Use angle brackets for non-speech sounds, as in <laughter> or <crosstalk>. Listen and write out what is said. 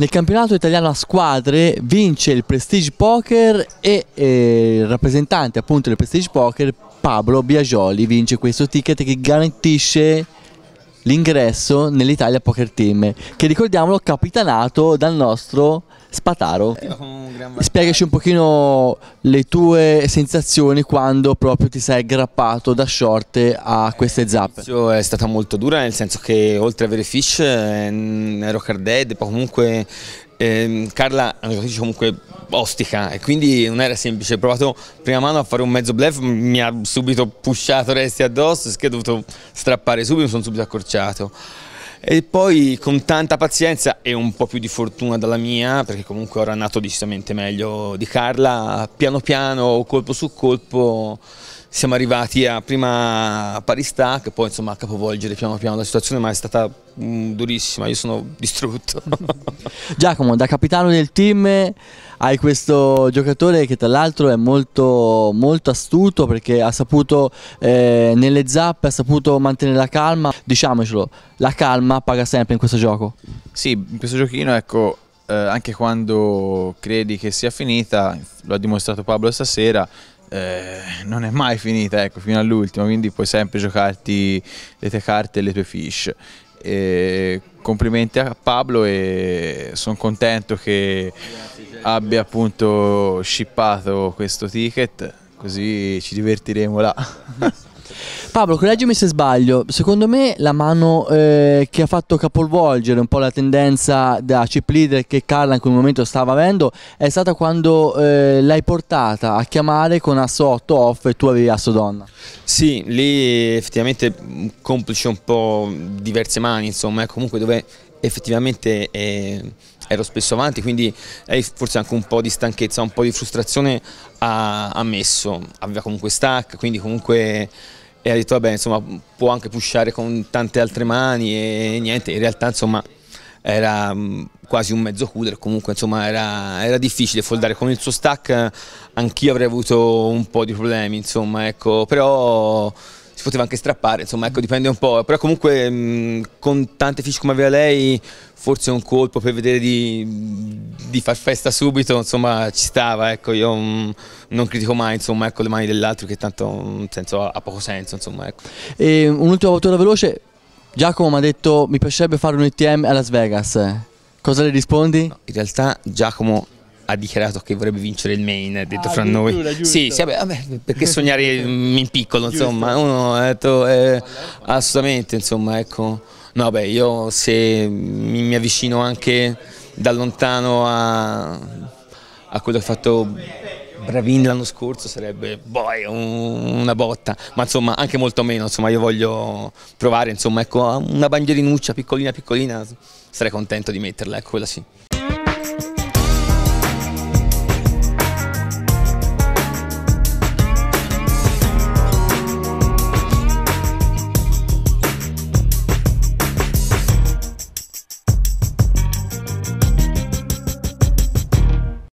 Nel campionato italiano a squadre vince il Prestige Poker e eh, il rappresentante appunto del Prestige Poker Pablo Biagioli vince questo ticket che garantisce l'ingresso nell'Italia Poker Team, che ricordiamolo capitanato dal nostro Spataro. Spiegaci un pochino le tue sensazioni quando proprio ti sei aggrappato da short a queste eh, zappe. È stata molto dura nel senso che oltre a avere Fish eh, ero card dead, poi comunque Ehm, eh, Carla è una giocatrice comunque ostica e quindi non era semplice, ho provato prima mano a fare un mezzo blef, mi ha subito pushato resti addosso, che ho dovuto strappare subito, mi sono subito accorciato. E poi con tanta pazienza e un po' più di fortuna dalla mia, perché comunque ora è nato decisamente meglio di Carla, piano piano, colpo su colpo siamo arrivati a prima a Paristà, che poi insomma a capovolgere piano piano la situazione ma è stata mh, mm, durissima, io sono <laughs> distrutto. <laughs> Giacomo, da capitano del team hai questo giocatore che tra l'altro è molto, molto astuto perché ha saputo eh, nelle zappe, ha saputo mantenere la calma, diciamocelo, la calma paga sempre in questo gioco. Sì, in questo giochino ecco eh, anche quando credi che sia finita, lo ha dimostrato Pablo stasera, eh, non è mai finita ecco, fino all'ultimo, quindi puoi sempre giocarti le tue carte e le tue fish. E complimenti a Pablo e sono contento che abbia appunto shippato questo ticket, così ci divertiremo là. <laughs> Pablo, correggimi se sbaglio, secondo me la mano eh, che ha fatto capovolgere un po' la tendenza da chip leader che Carla in quel momento stava avendo è stata quando eh, l'hai portata a chiamare con asso 8 off e tu avevi asso donna. Sì, lì effettivamente complice un po' diverse mani, insomma, eh, comunque dove effettivamente eh, ero spesso avanti, quindi lei forse anche un po' di stanchezza, un po' di frustrazione ha, ha messo, aveva comunque stack, quindi comunque e ha detto vabbè insomma può anche pushare con tante altre mani e niente, in realtà insomma era mm, quasi un mezzo cooler, comunque insomma era, era difficile foldare con il suo stack, anch'io avrei avuto un po' di problemi insomma ecco, però si poteva anche strappare, insomma ecco dipende un po', però comunque mh, mm, con tante fiche come aveva lei forse un colpo per vedere di, di far festa subito, insomma ci stava, ecco io mh, mm, non critico mai insomma ecco le mani dell'altro che tanto mm, senso, ha poco senso insomma ecco. E un'ultima battuta veloce, Giacomo mi ha detto mi piacerebbe fare un ETM a Las Vegas, cosa le rispondi? No, in realtà Giacomo ha dichiarato che vorrebbe vincere il main, ha detto ah, fra noi. Sì, sì vabbè, perché <laughs> sognare in piccolo, insomma, giusto. uno ha detto eh, assolutamente, insomma, ecco. No, beh, io se mi, mi avvicino anche da lontano a, a quello che ha fatto Bravini l'anno scorso sarebbe boy, una botta, ma insomma anche molto meno, insomma io voglio provare, insomma ecco una bandierinuccia piccolina piccolina, sarei contento di metterla, ecco quella sì.